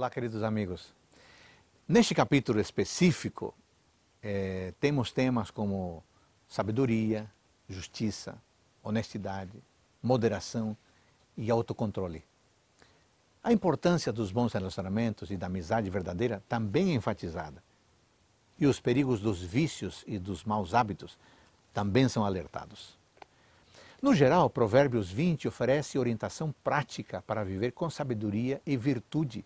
Olá, queridos amigos. Neste capítulo específico, eh, temos temas como sabedoria, justiça, honestidade, moderação e autocontrole. A importância dos bons relacionamentos e da amizade verdadeira também é enfatizada. E os perigos dos vícios e dos maus hábitos também são alertados. No geral, Provérbios 20 oferece orientação prática para viver com sabedoria e virtude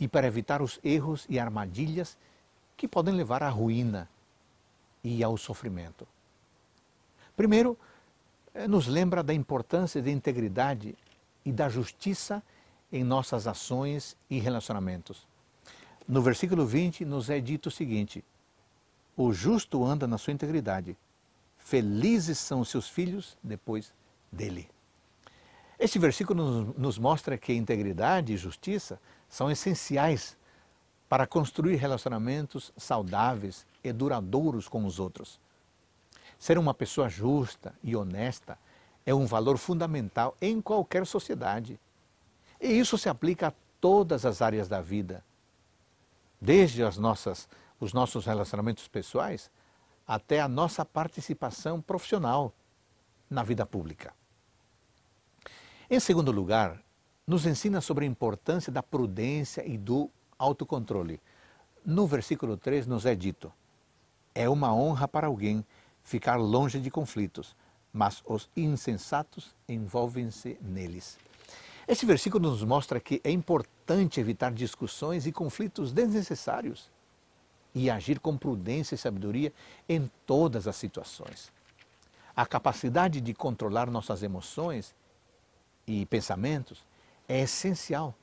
e para evitar os erros e armadilhas que podem levar à ruína e ao sofrimento. Primeiro, eh, nos lembra da importância da integridade e da justiça em nossas ações e relacionamentos. No versículo 20 nos é dito o seguinte: O justo anda na sua integridade, felizes são os seus filhos depois dele. Este versículo nos mostra que integridade e justiça são essenciais para construir relacionamentos saudáveis e duradouros com os outros. Ser uma pessoa justa e honesta é um valor fundamental em qualquer sociedade. E isso se aplica a todas as áreas da vida, desde as nossas, os nossos relacionamentos pessoais até a nossa participação profissional na vida pública. Em segundo lugar, nos ensina sobre a importância da prudência e do autocontrole. No versículo 3 nos é dito: É uma honra para alguém ficar longe de conflitos, mas os insensatos envolvem-se neles. Este versículo nos mostra que é importante evitar discussões e conflitos desnecessários e agir com prudência e sabedoria em todas as situações. A capacidade de controlar nossas emoções e pensamentos é essencial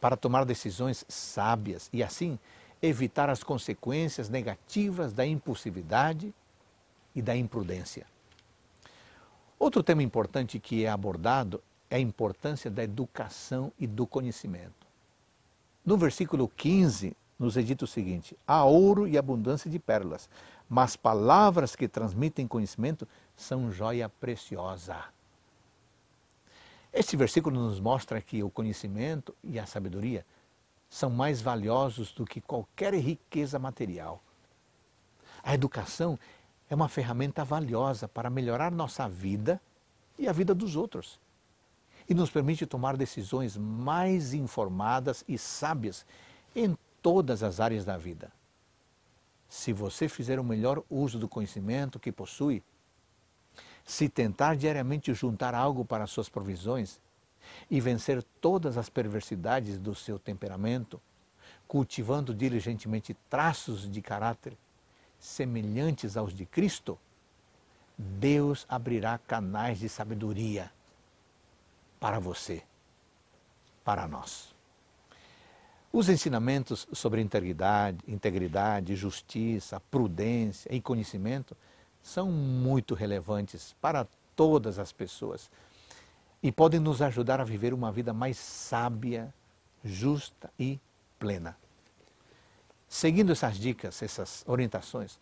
para tomar decisões sábias e, assim, evitar as consequências negativas da impulsividade e da imprudência. Outro tema importante que é abordado é a importância da educação e do conhecimento. No versículo 15, nos é dito o seguinte: há ouro e abundância de pérolas, mas palavras que transmitem conhecimento são joia preciosa. Este versículo nos mostra que o conhecimento e a sabedoria são mais valiosos do que qualquer riqueza material. A educação é uma ferramenta valiosa para melhorar nossa vida e a vida dos outros. E nos permite tomar decisões mais informadas e sábias em todas as áreas da vida. Se você fizer o melhor uso do conhecimento que possui, se tentar diariamente juntar algo para suas provisões e vencer todas as perversidades do seu temperamento, cultivando diligentemente traços de caráter semelhantes aos de Cristo, Deus abrirá canais de sabedoria para você, para nós. Os ensinamentos sobre integridade, integridade, justiça, prudência e conhecimento são muito relevantes para todas as pessoas e podem nos ajudar a viver uma vida mais sábia, justa e plena. Seguindo essas dicas, essas orientações,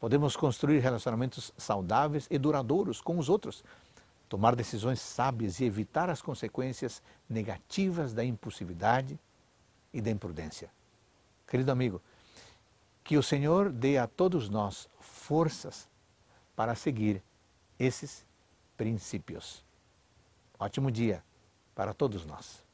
podemos construir relacionamentos saudáveis e duradouros com os outros, tomar decisões sábias e evitar as consequências negativas da impulsividade e da imprudência. Querido amigo, que o Senhor dê a todos nós forças para seguir esses princípios. Ótimo dia para todos nós.